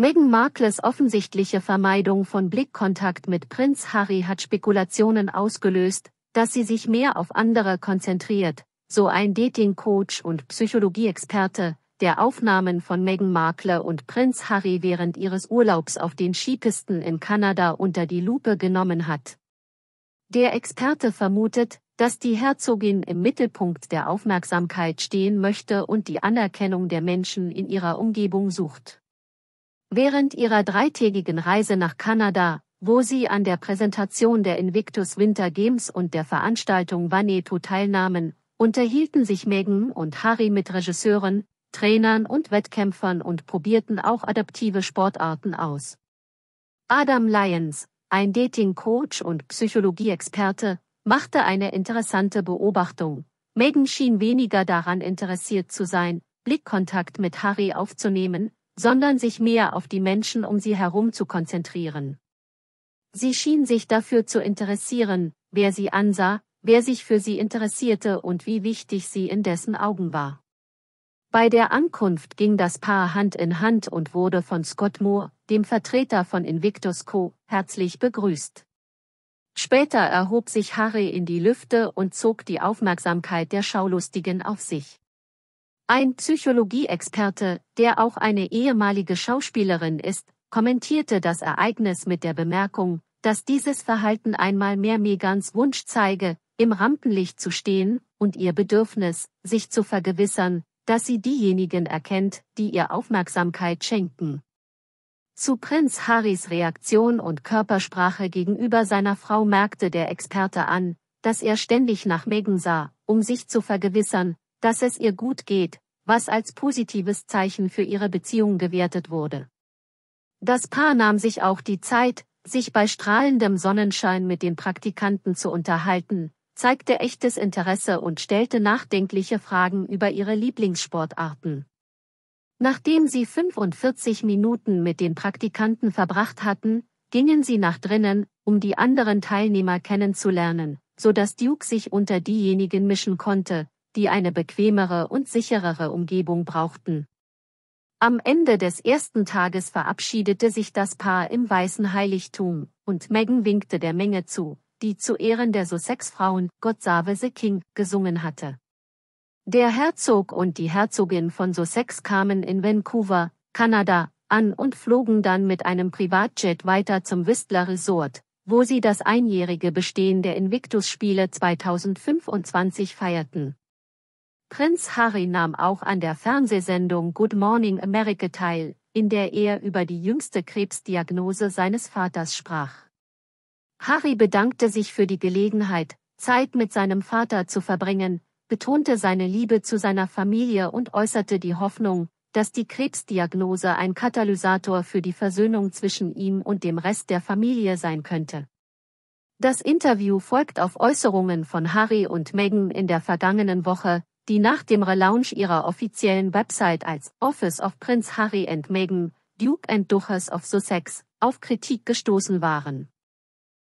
Meghan Markles offensichtliche Vermeidung von Blickkontakt mit Prinz Harry hat Spekulationen ausgelöst, dass sie sich mehr auf andere konzentriert, so ein Dating-Coach und Psychologie-Experte, der Aufnahmen von Meghan Markle und Prinz Harry während ihres Urlaubs auf den Skipisten in Kanada unter die Lupe genommen hat. Der Experte vermutet, dass die Herzogin im Mittelpunkt der Aufmerksamkeit stehen möchte und die Anerkennung der Menschen in ihrer Umgebung sucht. Während ihrer dreitägigen Reise nach Kanada, wo sie an der Präsentation der Invictus Winter Games und der Veranstaltung Vaneto teilnahmen, unterhielten sich Megan und Harry mit Regisseuren, Trainern und Wettkämpfern und probierten auch adaptive Sportarten aus. Adam Lyons, ein Dating-Coach und Psychologie-Experte, machte eine interessante Beobachtung. Megan schien weniger daran interessiert zu sein, Blickkontakt mit Harry aufzunehmen, sondern sich mehr auf die Menschen um sie herum zu konzentrieren. Sie schien sich dafür zu interessieren, wer sie ansah, wer sich für sie interessierte und wie wichtig sie in dessen Augen war. Bei der Ankunft ging das Paar Hand in Hand und wurde von Scott Moore, dem Vertreter von Invictus Co., herzlich begrüßt. Später erhob sich Harry in die Lüfte und zog die Aufmerksamkeit der Schaulustigen auf sich. Ein Psychologieexperte, der auch eine ehemalige Schauspielerin ist, kommentierte das Ereignis mit der Bemerkung, dass dieses Verhalten einmal mehr Megans Wunsch zeige, im Rampenlicht zu stehen und ihr Bedürfnis, sich zu vergewissern, dass sie diejenigen erkennt, die ihr Aufmerksamkeit schenken. Zu Prinz Harrys Reaktion und Körpersprache gegenüber seiner Frau merkte der Experte an, dass er ständig nach Megan sah, um sich zu vergewissern, dass es ihr gut geht, was als positives Zeichen für ihre Beziehung gewertet wurde. Das Paar nahm sich auch die Zeit, sich bei strahlendem Sonnenschein mit den Praktikanten zu unterhalten, zeigte echtes Interesse und stellte nachdenkliche Fragen über ihre Lieblingssportarten. Nachdem sie 45 Minuten mit den Praktikanten verbracht hatten, gingen sie nach drinnen, um die anderen Teilnehmer kennenzulernen, so dass Duke sich unter diejenigen mischen konnte, die eine bequemere und sicherere Umgebung brauchten. Am Ende des ersten Tages verabschiedete sich das Paar im weißen Heiligtum, und Megan winkte der Menge zu, die zu Ehren der Sussex-Frauen God Save the King gesungen hatte. Der Herzog und die Herzogin von Sussex kamen in Vancouver, Kanada, an und flogen dann mit einem Privatjet weiter zum Whistler Resort, wo sie das einjährige Bestehen der Invictus-Spiele 2025 feierten. Prinz Harry nahm auch an der Fernsehsendung Good Morning America teil, in der er über die jüngste Krebsdiagnose seines Vaters sprach. Harry bedankte sich für die Gelegenheit, Zeit mit seinem Vater zu verbringen, betonte seine Liebe zu seiner Familie und äußerte die Hoffnung, dass die Krebsdiagnose ein Katalysator für die Versöhnung zwischen ihm und dem Rest der Familie sein könnte. Das Interview folgt auf Äußerungen von Harry und Meghan in der vergangenen Woche, die nach dem Relaunch ihrer offiziellen Website als Office of Prince Harry and Meghan, Duke and Duchess of Sussex, auf Kritik gestoßen waren